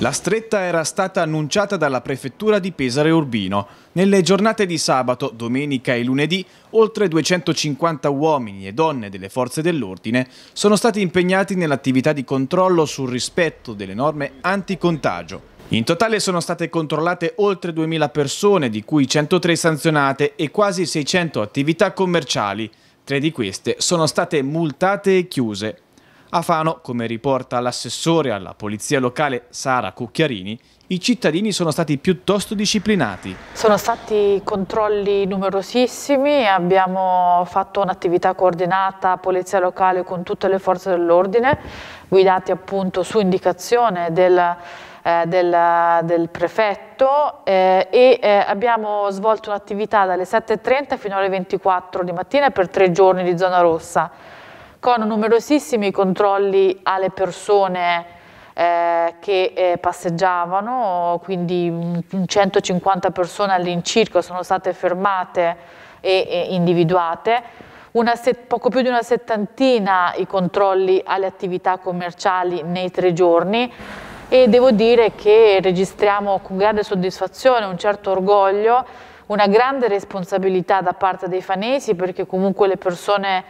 La stretta era stata annunciata dalla prefettura di Pesaro e Urbino. Nelle giornate di sabato, domenica e lunedì, oltre 250 uomini e donne delle forze dell'ordine sono stati impegnati nell'attività di controllo sul rispetto delle norme anticontagio. In totale sono state controllate oltre 2.000 persone, di cui 103 sanzionate e quasi 600 attività commerciali. Tre di queste sono state multate e chiuse. A Fano, come riporta l'assessore alla polizia locale Sara Cucchiarini, i cittadini sono stati piuttosto disciplinati. Sono stati controlli numerosissimi, abbiamo fatto un'attività coordinata polizia locale con tutte le forze dell'ordine, guidati appunto su indicazione del eh, del, del, prefetto eh, e eh, abbiamo svolto un'attività dalle 7.30 fino alle 24 di mattina per tre giorni di zona rossa con numerosissimi controlli alle persone eh, che eh, passeggiavano, quindi 150 persone all'incirca sono state fermate e, e individuate, set, poco più di una settantina i controlli alle attività commerciali nei tre giorni e devo dire che registriamo con grande soddisfazione, un certo orgoglio, una grande responsabilità da parte dei fanesi perché comunque le persone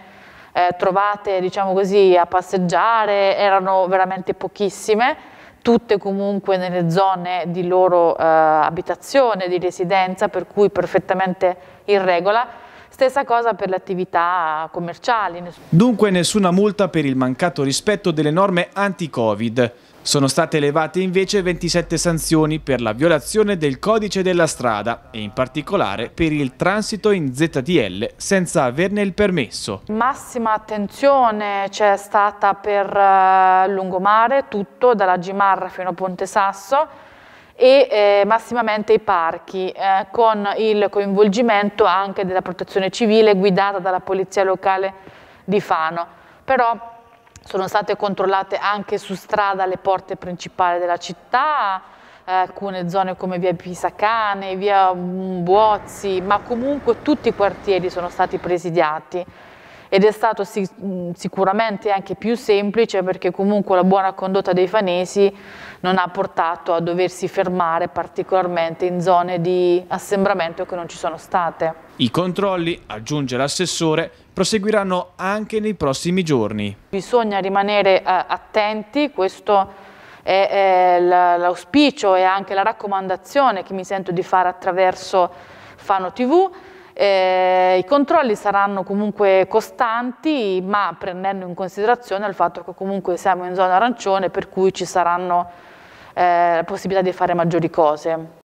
eh, trovate diciamo così, a passeggiare, erano veramente pochissime, tutte comunque nelle zone di loro eh, abitazione, di residenza, per cui perfettamente in regola. Stessa cosa per le attività commerciali. Dunque nessuna multa per il mancato rispetto delle norme anti-Covid. Sono state elevate invece 27 sanzioni per la violazione del codice della strada e in particolare per il transito in ZTL senza averne il permesso. Massima attenzione c'è stata per eh, lungomare, tutto dalla Gimarra fino a Ponte Sasso e eh, massimamente i parchi, eh, con il coinvolgimento anche della protezione civile guidata dalla polizia locale di Fano. Però sono state controllate anche su strada le porte principali della città, eh, alcune zone come via Pisacane, via Buozzi, ma comunque tutti i quartieri sono stati presidiati ed è stato sic sicuramente anche più semplice perché comunque la buona condotta dei fanesi non ha portato a doversi fermare particolarmente in zone di assembramento che non ci sono state. I controlli, aggiunge l'assessore, proseguiranno anche nei prossimi giorni. Bisogna rimanere eh, attenti, questo è, è l'auspicio e anche la raccomandazione che mi sento di fare attraverso Fano TV eh, I controlli saranno comunque costanti, ma prendendo in considerazione il fatto che comunque siamo in zona arancione, per cui ci saranno eh, la possibilità di fare maggiori cose.